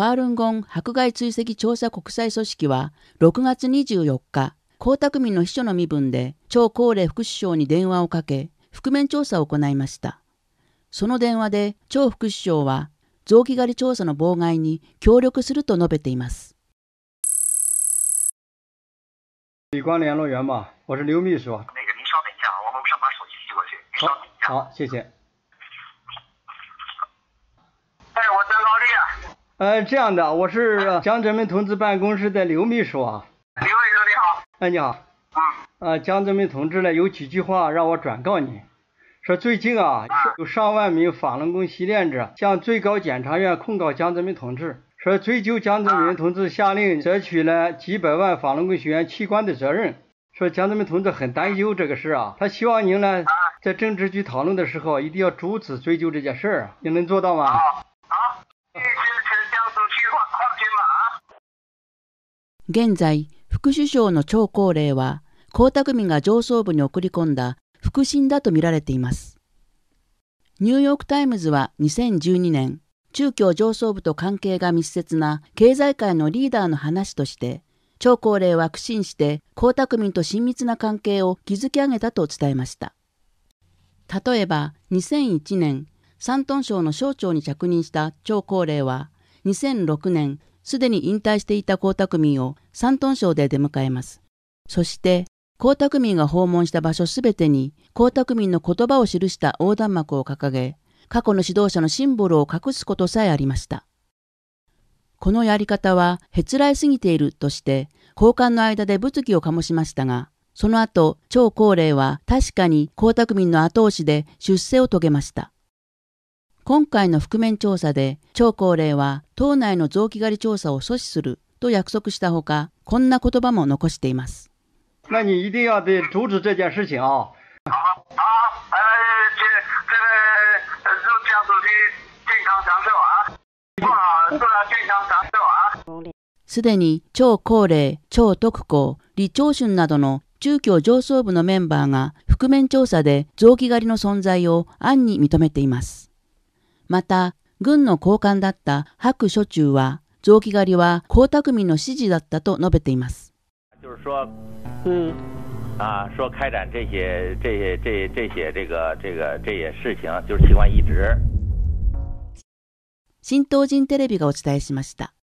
ファールンゴン迫害追跡調査国際組織は6月24日、江沢民の秘書の身分で張高麗副首相に電話をかけ、覆面調査を行いました。その電話で張副首相は、臓器狩り調査の妨害に協力すると述べています。好，谢谢。呃，这样的，我是江泽民同志办公室的刘秘书啊。刘秘书，你好。哎，你好。嗯。啊，江泽民同志呢，有几句话让我转告你，说最近啊，有上万名法轮功习练者向最高检察院控告江泽民同志，说追究江泽民同志下令摘取了几百万法轮功学员器官的责任，说江泽民同志很担忧这个事啊，他希望您呢，在政治局讨论的时候，一定要阻止追究这件事儿，你能做到吗？現在、副首相の超高齢は、江沢民が上層部に送り込んだ腹心だと見られています。ニューヨーク・タイムズは2012年、中共上層部と関係が密接な経済界のリーダーの話として、超高齢は苦心して江沢民と親密な関係を築き上げたと伝えました。例えば、2001年、山東省の省庁に着任した超高齢は、2006年すでに引退していた江沢民を山東省で出迎えます。そして、江沢民が訪問した場所すべてに、江沢民の言葉を記した横断幕を掲げ、過去の指導者のシンボルを隠すことさえありました。このやり方は、へつらいすぎているとして、交換の間で物議を醸しましたが、その後、超高齢は確かに江沢民の後押しで出世を遂げました。今回の覆面調査で、張高麗は党内の臓器狩り調査を阻止すると約束したほか、こんな言葉も残しています。那你一定要得阻止这件事情啊！すでに超高齢、超特高、李長春などの中共上層部のメンバーが覆面調査で臓器狩りの存在を暗に認めています。また、軍の高官だった白初中は、臓器狩りは江沢民の指示だったと述べています。新東人テレビがお伝えしました。